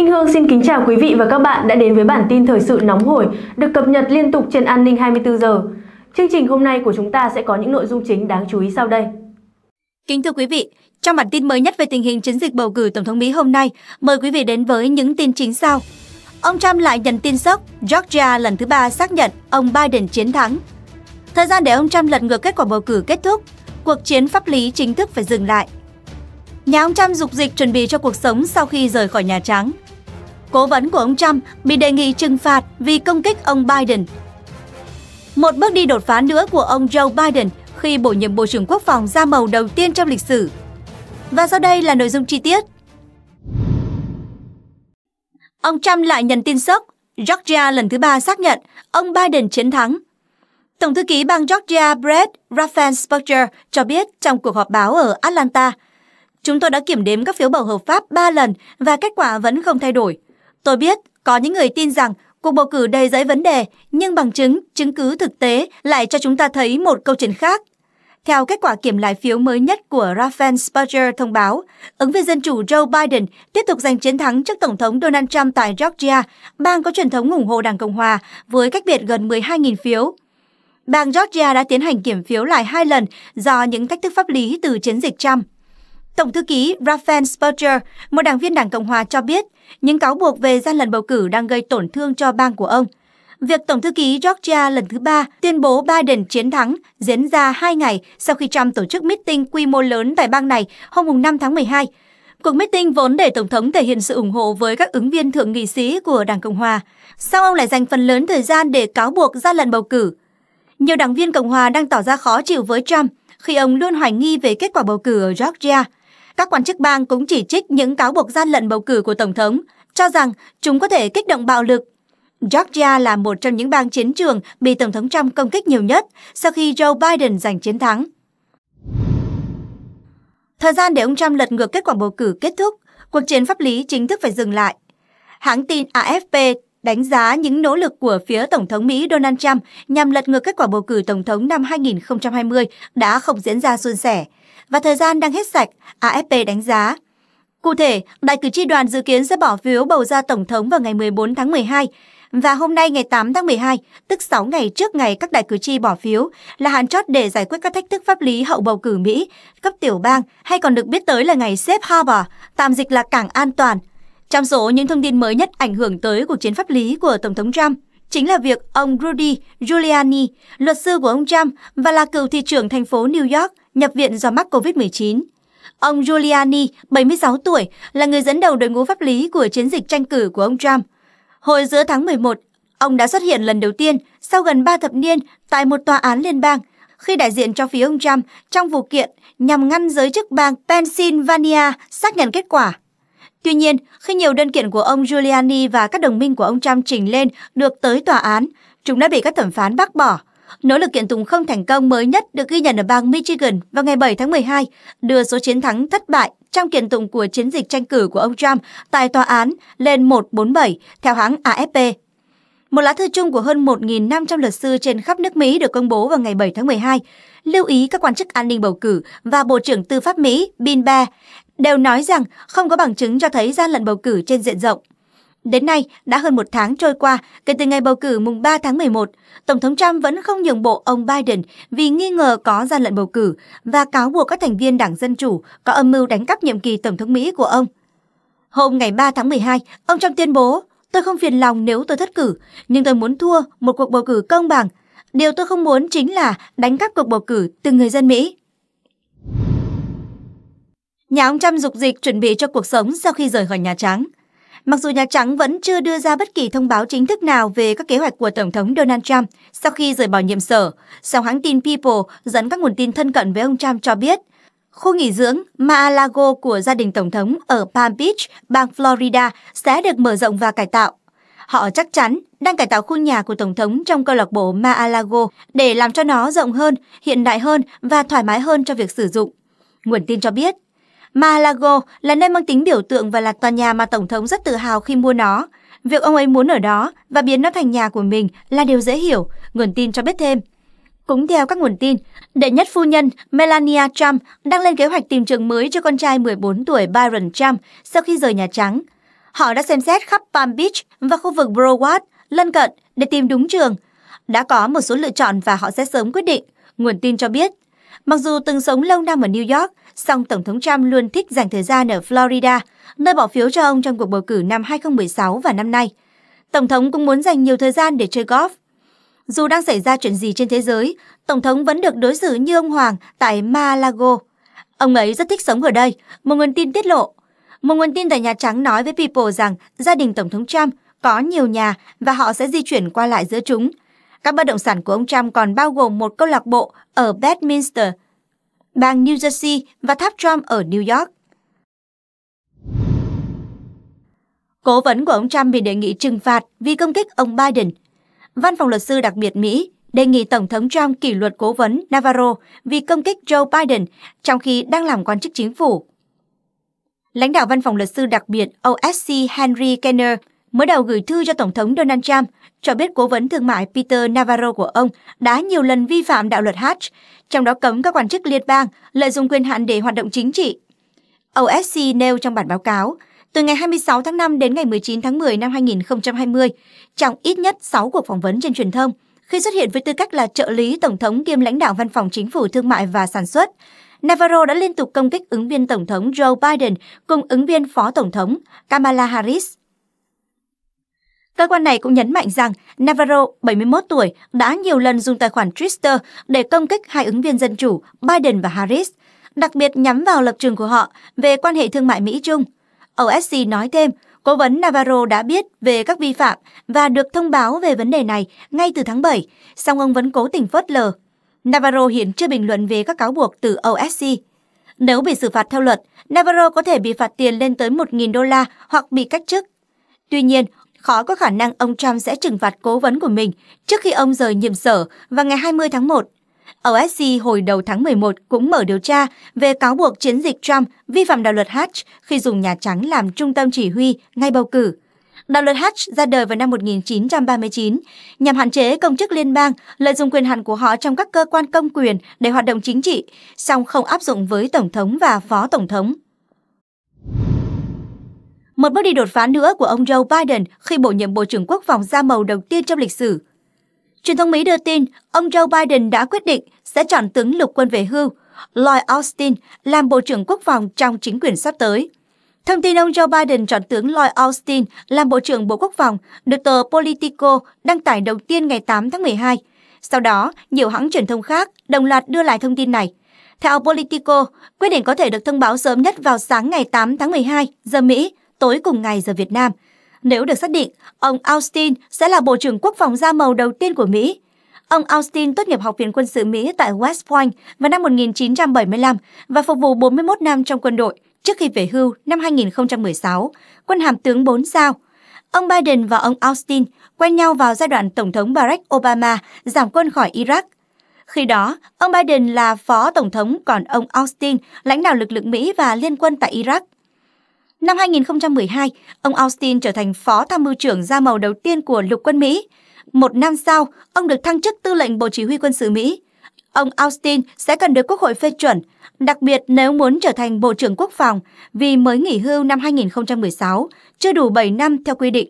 Minh Hương xin kính chào quý vị và các bạn đã đến với bản tin thời sự nóng hổi được cập nhật liên tục trên An ninh 24 giờ. Chương trình hôm nay của chúng ta sẽ có những nội dung chính đáng chú ý sau đây. Kính thưa quý vị, trong bản tin mới nhất về tình hình chiến dịch bầu cử Tổng thống Mỹ hôm nay, mời quý vị đến với những tin chính sau. Ông Trump lại nhận tin sốc, Georgia lần thứ ba xác nhận ông Biden chiến thắng. Thời gian để ông Trump lật ngược kết quả bầu cử kết thúc, cuộc chiến pháp lý chính thức phải dừng lại – Nhà ông Trump dục dịch chuẩn bị cho cuộc sống sau khi rời khỏi Nhà Trắng. Cố vấn của ông Trump bị đề nghị trừng phạt vì công kích ông Biden. Một bước đi đột phá nữa của ông Joe Biden khi bổ nhiệm Bộ trưởng Quốc phòng da màu đầu tiên trong lịch sử. Và sau đây là nội dung chi tiết. Ông Trump lại nhận tin sốc, Georgia lần thứ ba xác nhận ông Biden chiến thắng. Tổng thư ký bang Georgia Brett Raffensperger cho biết trong cuộc họp báo ở Atlanta – Chúng tôi đã kiểm đếm các phiếu bầu hợp pháp 3 lần và kết quả vẫn không thay đổi. Tôi biết có những người tin rằng cuộc bầu cử đầy giấy vấn đề, nhưng bằng chứng, chứng cứ thực tế lại cho chúng ta thấy một câu chuyện khác. Theo kết quả kiểm lại phiếu mới nhất của Raphael Spudger thông báo, ứng viên Dân chủ Joe Biden tiếp tục giành chiến thắng trước Tổng thống Donald Trump tại Georgia, bang có truyền thống ủng hộ Đảng Cộng Hòa, với cách biệt gần 12.000 phiếu. Bang Georgia đã tiến hành kiểm phiếu lại hai lần do những thách thức pháp lý từ chiến dịch Trump. Tổng thư ký Raphael Spurger, một đảng viên Đảng Cộng hòa cho biết, những cáo buộc về gian lận bầu cử đang gây tổn thương cho bang của ông. Việc Tổng thư ký Georgia lần thứ ba tuyên bố Biden chiến thắng diễn ra hai ngày sau khi Trump tổ chức meeting quy mô lớn tại bang này hôm 5 tháng 12. Cuộc meeting vốn để Tổng thống thể hiện sự ủng hộ với các ứng viên thượng nghị sĩ của Đảng Cộng Hòa. Sau ông lại dành phần lớn thời gian để cáo buộc gian lận bầu cử? Nhiều đảng viên Cộng Hòa đang tỏ ra khó chịu với Trump khi ông luôn hoài nghi về kết quả bầu cử ở Georgia – các quan chức bang cũng chỉ trích những cáo buộc gian lận bầu cử của Tổng thống, cho rằng chúng có thể kích động bạo lực. Georgia là một trong những bang chiến trường bị Tổng thống Trump công kích nhiều nhất sau khi Joe Biden giành chiến thắng. Thời gian để ông Trump lật ngược kết quả bầu cử kết thúc, cuộc chiến pháp lý chính thức phải dừng lại. Hãng tin AFP đánh giá những nỗ lực của phía Tổng thống Mỹ Donald Trump nhằm lật ngược kết quả bầu cử Tổng thống năm 2020 đã không diễn ra suôn sẻ, và thời gian đang hết sạch, AFP đánh giá. Cụ thể, đại cử tri đoàn dự kiến sẽ bỏ phiếu bầu ra Tổng thống vào ngày 14 tháng 12 và hôm nay ngày 8 tháng 12, tức 6 ngày trước ngày các đại cử tri bỏ phiếu, là hạn chót để giải quyết các thách thức pháp lý hậu bầu cử Mỹ, cấp tiểu bang hay còn được biết tới là ngày Safe Harbor, tạm dịch là cảng an toàn. Trong số những thông tin mới nhất ảnh hưởng tới cuộc chiến pháp lý của Tổng thống Trump, chính là việc ông Rudy Giuliani, luật sư của ông Trump và là cựu thị trưởng thành phố New York, nhập viện do mắc COVID-19. Ông Giuliani, 76 tuổi, là người dẫn đầu đội ngũ pháp lý của chiến dịch tranh cử của ông Trump. Hồi giữa tháng 11, ông đã xuất hiện lần đầu tiên sau gần 3 thập niên tại một tòa án liên bang khi đại diện cho phía ông Trump trong vụ kiện nhằm ngăn giới chức bang Pennsylvania xác nhận kết quả. Tuy nhiên, khi nhiều đơn kiện của ông Giuliani và các đồng minh của ông Trump trình lên được tới tòa án, chúng đã bị các thẩm phán bác bỏ Nỗ lực kiện tụng không thành công mới nhất được ghi nhận ở bang Michigan vào ngày 7 tháng 12, đưa số chiến thắng thất bại trong kiện tụng của chiến dịch tranh cử của ông Trump tại tòa án lên 147 theo hãng AFP. Một lá thư chung của hơn 1.500 luật sư trên khắp nước Mỹ được công bố vào ngày 7 tháng 12, lưu ý các quan chức an ninh bầu cử và Bộ trưởng Tư pháp Mỹ Bill Barr đều nói rằng không có bằng chứng cho thấy gian lận bầu cử trên diện rộng. Đến nay, đã hơn một tháng trôi qua kể từ ngày bầu cử mùng 3 tháng 11, Tổng thống Trump vẫn không nhường bộ ông Biden vì nghi ngờ có gian lận bầu cử và cáo buộc các thành viên Đảng Dân Chủ có âm mưu đánh cắp nhiệm kỳ Tổng thống Mỹ của ông. Hôm ngày 3 tháng 12, ông Trump tuyên bố, tôi không phiền lòng nếu tôi thất cử, nhưng tôi muốn thua một cuộc bầu cử công bằng. Điều tôi không muốn chính là đánh cắp cuộc bầu cử từ người dân Mỹ. Nhà ông Trump dục dịch chuẩn bị cho cuộc sống sau khi rời khỏi Nhà Trắng – Mặc dù Nhà Trắng vẫn chưa đưa ra bất kỳ thông báo chính thức nào về các kế hoạch của Tổng thống Donald Trump sau khi rời bỏ nhiệm sở, song hãng tin People dẫn các nguồn tin thân cận với ông Trump cho biết, khu nghỉ dưỡng Mar-a-Lago của gia đình Tổng thống ở Palm Beach, bang Florida sẽ được mở rộng và cải tạo. Họ chắc chắn đang cải tạo khu nhà của Tổng thống trong câu lạc bộ Mar-a-Lago để làm cho nó rộng hơn, hiện đại hơn và thoải mái hơn cho việc sử dụng. Nguồn tin cho biết, Malago là nơi mang tính biểu tượng và là tòa nhà mà Tổng thống rất tự hào khi mua nó. Việc ông ấy muốn ở đó và biến nó thành nhà của mình là điều dễ hiểu, nguồn tin cho biết thêm. Cũng theo các nguồn tin, đệ nhất phu nhân Melania Trump đang lên kế hoạch tìm trường mới cho con trai 14 tuổi Byron Trump sau khi rời Nhà Trắng. Họ đã xem xét khắp Palm Beach và khu vực Broward, lân cận để tìm đúng trường. Đã có một số lựa chọn và họ sẽ sớm quyết định, nguồn tin cho biết. Mặc dù từng sống lâu năm ở New York, song Tổng thống Trump luôn thích dành thời gian ở Florida, nơi bỏ phiếu cho ông trong cuộc bầu cử năm 2016 và năm nay. Tổng thống cũng muốn dành nhiều thời gian để chơi golf. Dù đang xảy ra chuyện gì trên thế giới, Tổng thống vẫn được đối xử như ông Hoàng tại Malago. Ông ấy rất thích sống ở đây, một nguồn tin tiết lộ. Một nguồn tin tại Nhà Trắng nói với People rằng gia đình Tổng thống Trump có nhiều nhà và họ sẽ di chuyển qua lại giữa chúng – các bất động sản của ông Trump còn bao gồm một câu lạc bộ ở Bedminster, bang New Jersey và tháp Trump ở New York. Cố vấn của ông Trump bị đề nghị trừng phạt vì công kích ông Biden. Văn phòng luật sư đặc biệt Mỹ đề nghị Tổng thống Trump kỷ luật cố vấn Navarro vì công kích Joe Biden trong khi đang làm quan chức chính phủ. Lãnh đạo văn phòng luật sư đặc biệt OSC Henry Kenner mới đầu gửi thư cho Tổng thống Donald Trump cho biết cố vấn thương mại Peter Navarro của ông đã nhiều lần vi phạm đạo luật Hatch, trong đó cấm các quan chức liên bang lợi dụng quyền hạn để hoạt động chính trị. OSC nêu trong bản báo cáo, từ ngày 26 tháng 5 đến ngày 19 tháng 10 năm 2020, trong ít nhất 6 cuộc phỏng vấn trên truyền thông, khi xuất hiện với tư cách là trợ lý tổng thống kiêm lãnh đạo văn phòng chính phủ thương mại và sản xuất, Navarro đã liên tục công kích ứng viên tổng thống Joe Biden cùng ứng viên phó tổng thống Kamala Harris. Cơ quan này cũng nhấn mạnh rằng Navarro, 71 tuổi, đã nhiều lần dùng tài khoản Twitter để công kích hai ứng viên dân chủ Biden và Harris, đặc biệt nhắm vào lập trường của họ về quan hệ thương mại Mỹ-Trung. OSC nói thêm, cố vấn Navarro đã biết về các vi phạm và được thông báo về vấn đề này ngay từ tháng 7, song ông vẫn cố tình phớt lờ. Navarro hiện chưa bình luận về các cáo buộc từ OSC. Nếu bị xử phạt theo luật, Navarro có thể bị phạt tiền lên tới 1.000 đô la hoặc bị cách chức. Tuy nhiên, khó có khả năng ông Trump sẽ trừng phạt cố vấn của mình trước khi ông rời nhiệm sở vào ngày 20 tháng 1. OSC hồi đầu tháng 11 cũng mở điều tra về cáo buộc chiến dịch Trump vi phạm đạo luật Hatch khi dùng Nhà Trắng làm trung tâm chỉ huy ngay bầu cử. Đạo luật Hatch ra đời vào năm 1939 nhằm hạn chế công chức liên bang lợi dụng quyền hạn của họ trong các cơ quan công quyền để hoạt động chính trị, song không áp dụng với Tổng thống và Phó Tổng thống. Một bước đi đột phá nữa của ông Joe Biden khi bổ nhiệm Bộ trưởng Quốc phòng da màu đầu tiên trong lịch sử. Truyền thông Mỹ đưa tin, ông Joe Biden đã quyết định sẽ chọn tướng lục quân về hưu, Lloyd Austin, làm Bộ trưởng Quốc phòng trong chính quyền sắp tới. Thông tin ông Joe Biden chọn tướng Lloyd Austin làm Bộ trưởng Bộ Quốc phòng được tờ Politico đăng tải đầu tiên ngày 8 tháng 12. Sau đó, nhiều hãng truyền thông khác đồng loạt đưa lại thông tin này. Theo Politico, quyết định có thể được thông báo sớm nhất vào sáng ngày 8 tháng 12 giờ Mỹ tối cùng ngày giờ Việt Nam. Nếu được xác định, ông Austin sẽ là Bộ trưởng Quốc phòng da màu đầu tiên của Mỹ. Ông Austin tốt nghiệp Học viện Quân sự Mỹ tại West Point vào năm 1975 và phục vụ 41 năm trong quân đội trước khi về hưu năm 2016, quân hàm tướng 4 sao. Ông Biden và ông Austin quen nhau vào giai đoạn Tổng thống Barack Obama giảm quân khỏi Iraq. Khi đó, ông Biden là phó tổng thống còn ông Austin lãnh đạo lực lượng Mỹ và liên quân tại Iraq. Năm 2012, ông Austin trở thành phó tham mưu trưởng da màu đầu tiên của lục quân Mỹ. Một năm sau, ông được thăng chức tư lệnh Bộ Chỉ huy quân sự Mỹ. Ông Austin sẽ cần được Quốc hội phê chuẩn, đặc biệt nếu muốn trở thành Bộ trưởng Quốc phòng vì mới nghỉ hưu năm 2016, chưa đủ 7 năm theo quy định.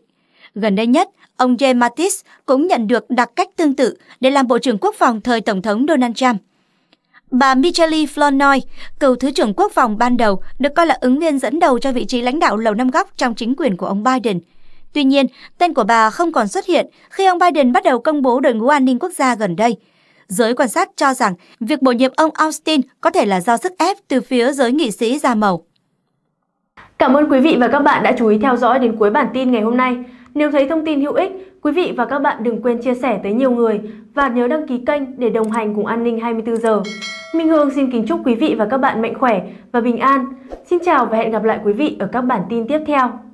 Gần đây nhất, ông James Mattis cũng nhận được đặc cách tương tự để làm Bộ trưởng Quốc phòng thời Tổng thống Donald Trump. Bà Micheli Flournoy, cựu Thứ trưởng Quốc phòng ban đầu, được coi là ứng viên dẫn đầu cho vị trí lãnh đạo Lầu Năm Góc trong chính quyền của ông Biden. Tuy nhiên, tên của bà không còn xuất hiện khi ông Biden bắt đầu công bố đội ngũ an ninh quốc gia gần đây. Giới quan sát cho rằng việc bổ nhiệm ông Austin có thể là do sức ép từ phía giới nghị sĩ da màu. Cảm ơn quý vị và các bạn đã chú ý theo dõi đến cuối bản tin ngày hôm nay. Nếu thấy thông tin hữu ích, quý vị và các bạn đừng quên chia sẻ tới nhiều người và nhớ đăng ký kênh để đồng hành cùng An ninh 24 giờ. Minh Hương xin kính chúc quý vị và các bạn mạnh khỏe và bình an. Xin chào và hẹn gặp lại quý vị ở các bản tin tiếp theo.